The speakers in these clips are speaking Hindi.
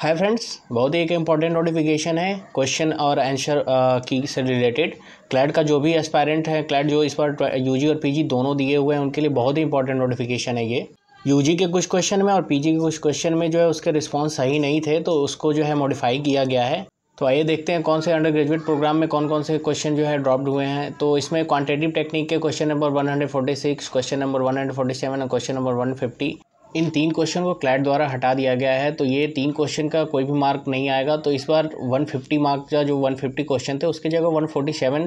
हाय फ्रेंड्स बहुत ही एक इम्पॉर्टेंट नोटिफिकेशन है क्वेश्चन और आंसर uh, की से रिलेटेड क्लैड का जो भी एस्पायरेंट है क्लैड जो इस बार यूजी और पीजी दोनों दिए हुए हैं उनके लिए बहुत ही इंपॉर्टेंट नोटिफिकेशन है ये यूजी के कुछ क्वेश्चन में और पीजी के कुछ क्वेश्चन में जो है उसके रिस्पॉन्स सही नहीं थे तो उसको जो है मॉडिफाई किया गया है तो आइए देखते हैं कौन से अंडर ग्रेजुएट प्रोग्राम में कौन कौन से क्वेश्चन जो है ड्रॉप्ड हुए हैं तो इसमें क्वांटिटेटिव टेक्निक के क्वेश्चन नंबर 146 क्वेश्चन नंबर 147 और क्वेश्चन नंबर 150 इन तीन क्वेश्चन को क्लैट द्वारा हटा दिया गया है तो ये तीन क्वेश्चन का कोई भी मार्क नहीं आएगा तो इस बार 150 मार्क का जो 150 क्वेश्चन थे उसकी जगह 147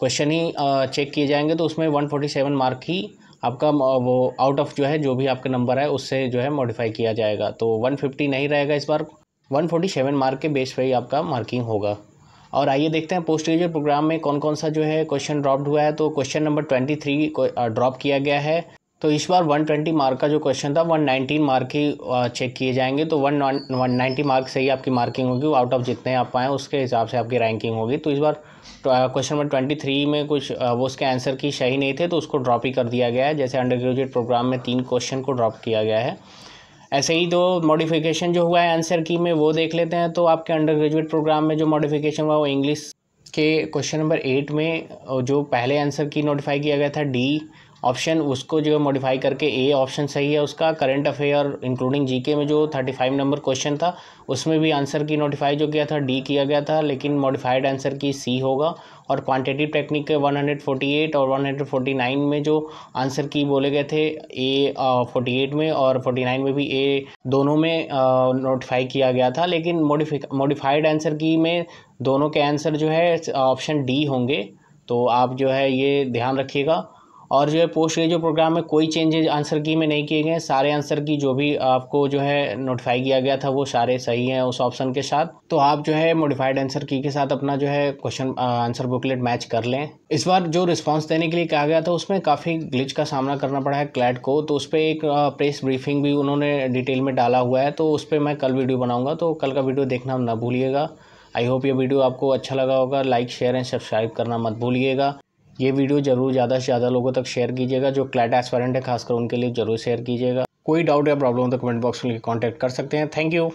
क्वेश्चन ही चेक किए जाएंगे तो उसमें 147 मार्क ही आपका वो आउट ऑफ जो है जो भी आपका नंबर है उससे जो है मॉडिफाई किया जाएगा तो वन नहीं रहेगा इस बार वन मार्क के बेस पर ही आपका मार्किंग होगा और आइए देखते हैं पोस्ट ग्रेजुएट प्रोग्राम में कौन कौन सा जो है क्वेश्चन ड्रॉप्ड हुआ है तो question number twenty three drop किया गया है तो इस बार 120 मार्क का जो क्वेश्चन था 119 मार्क ही चेक किए जाएंगे तो वन वन मार्क से ही आपकी मार्किंग होगी आउट ऑफ जितने आप पाएँ उसके हिसाब से आपकी रैंकिंग होगी तो इस बार क्वेश्चन नंबर ट्वेंटी थ्री में कुछ वो उसके आंसर की सही नहीं थे तो उसको ड्रॉप ही कर दिया गया है जैसे अंडर ग्रेजुएट प्रोग्राम में तीन क्वेश्चन को ड्रॉप किया गया है ऐसे ही तो मॉडिफिकेशन जो हुआ है आंसर की में वो देख लेते हैं तो आपके अंडर ग्रेजुएट प्रोग्राम में जो मॉडिफिकेशन हुआ वो इंग्लिश के क्वेश्चन नंबर एट में जो पहले आंसर की नोटिफाई किया गया था डी ऑप्शन उसको जो है मॉडिफाई करके ए ऑप्शन सही है उसका करंट अफेयर इंक्लूडिंग जीके में जो थर्टी फाइव नंबर क्वेश्चन था उसमें भी आंसर की नोटिफाई जो किया था डी किया गया था लेकिन मॉडिफाइड आंसर की सी होगा और क्वांटिटी टेक्निक के 148 और 149 में जो आंसर की बोले गए थे ए फोर्टी एट में और 49 में भी ए दोनों में नोटिफाई किया गया था लेकिन मोडिफिक मोडिफाइड आंसर की में दोनों के आंसर जो है ऑप्शन डी होंगे तो आप जो है ये ध्यान रखिएगा और जो है पोस्ट ग्रेजुएट प्रोग्राम में कोई चेंजेज आंसर की में नहीं किए गए सारे आंसर की जो भी आपको जो है नोटिफाई किया गया था वो सारे सही हैं उस ऑप्शन के साथ तो आप जो है मॉडिफाइड आंसर की के साथ अपना जो है क्वेश्चन आंसर बुकलेट मैच कर लें इस बार जो रिस्पॉन्स देने के लिए कहा गया था उसमें काफ़ी ग्लिच का सामना करना पड़ा है क्लैट को तो उस पर एक प्रेस ब्रीफिंग भी उन्होंने डिटेल में डाला हुआ है तो उस पर मैं कल वीडियो बनाऊँगा तो कल का वीडियो देखना ना भूलिएगा आई होप ये वीडियो आपको अच्छा लगा होगा लाइक शेयर एंड सब्सक्राइब करना मत भूलिएगा ये वीडियो ज़रूर ज़्यादा से ज़्यादा लोगों तक शेयर कीजिएगा जो क्लैट एस्पायरेंट है खासकर उनके लिए ज़रूर शेयर कीजिएगा कोई डाउट या प्रॉब्लम हो तो कमेंट बॉक्स में कॉन्टैक्ट कर सकते हैं थैंक यू